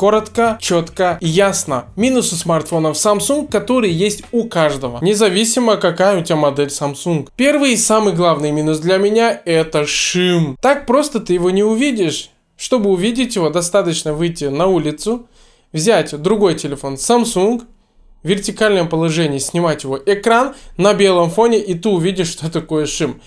Коротко, четко и ясно. Минусы смартфонов Samsung, которые есть у каждого, независимо какая у тебя модель Samsung. Первый и самый главный минус для меня это шим. Так просто ты его не увидишь. Чтобы увидеть его, достаточно выйти на улицу, взять другой телефон Samsung, в вертикальном положении снимать его экран на белом фоне, и ты увидишь, что такое шим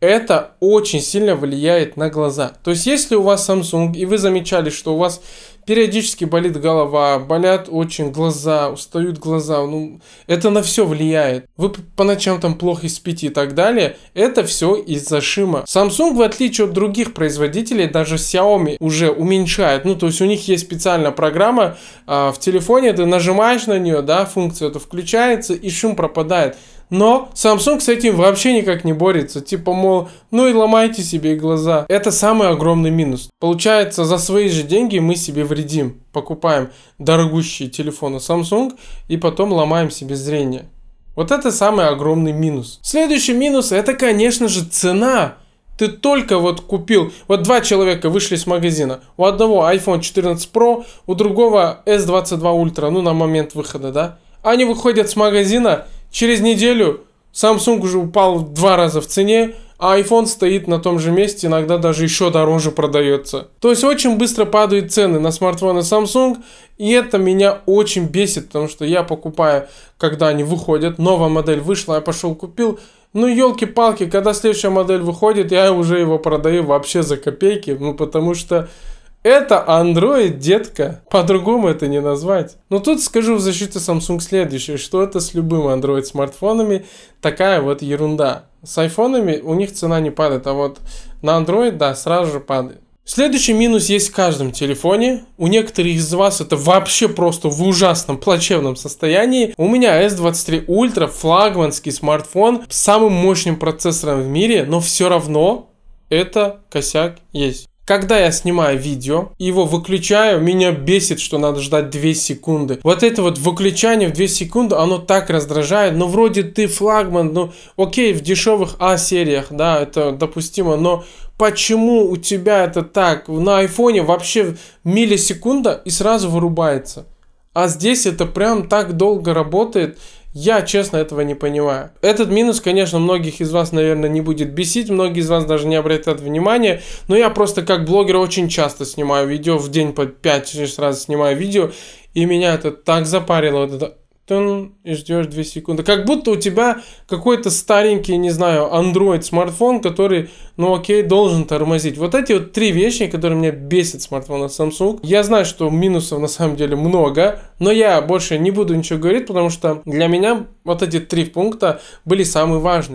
это очень сильно влияет на глаза. То есть, если у вас Samsung, и вы замечали, что у вас периодически болит голова, болят очень глаза, устают глаза, ну, это на все влияет. Вы по ночам там плохо спите и так далее, это все из-за шима. Samsung, в отличие от других производителей, даже Xiaomi уже уменьшает, ну, то есть у них есть специальная программа э, в телефоне, ты нажимаешь на нее, да, функция это включается, и шум пропадает. Но Samsung с этим вообще никак не борется. Типа, мол, ну и ломайте себе глаза. Это самый огромный минус. Получается, за свои же деньги мы себе вредим. Покупаем дорогущие телефоны Samsung и потом ломаем себе зрение. Вот это самый огромный минус. Следующий минус это, конечно же, цена. Ты только вот купил, вот два человека вышли с магазина. У одного iPhone 14 Pro, у другого S22 Ultra, ну на момент выхода, да. Они выходят с магазина, Через неделю Samsung уже упал в два раза в цене, а iPhone стоит на том же месте, иногда даже еще дороже продается. То есть очень быстро падают цены на смартфоны Samsung, и это меня очень бесит, потому что я покупаю, когда они выходят, новая модель вышла, я пошел купил, ну елки-палки, когда следующая модель выходит, я уже его продаю вообще за копейки, ну потому что это Android, детка. По-другому это не назвать. Но тут скажу в защиту Samsung следующее, что это с любым Android смартфонами такая вот ерунда. С айфонами у них цена не падает, а вот на Android, да, сразу же падает. Следующий минус есть в каждом телефоне. У некоторых из вас это вообще просто в ужасном плачевном состоянии. У меня S23 Ultra, флагманский смартфон с самым мощным процессором в мире, но все равно это косяк есть. Когда я снимаю видео и его выключаю, меня бесит, что надо ждать 2 секунды. Вот это вот выключание в 2 секунды, оно так раздражает. Ну, вроде ты флагман, ну, окей, в дешевых А-сериях, да, это допустимо, но почему у тебя это так? На айфоне вообще миллисекунда и сразу вырубается. А здесь это прям так долго работает. Я, честно, этого не понимаю. Этот минус, конечно, многих из вас, наверное, не будет бесить, многие из вас даже не обратят внимания, но я просто как блогер очень часто снимаю видео, в день по 5-6 раз снимаю видео, и меня это так запарило, вот это тын, и ждешь 2 секунды. Как будто у тебя какой-то старенький, не знаю, Android смартфон, который, ну окей, должен тормозить. Вот эти вот три вещи, которые меня бесит смартфон от Samsung. Я знаю, что минусов на самом деле много, но я больше не буду ничего говорить, потому что для меня вот эти три пункта были самые важные.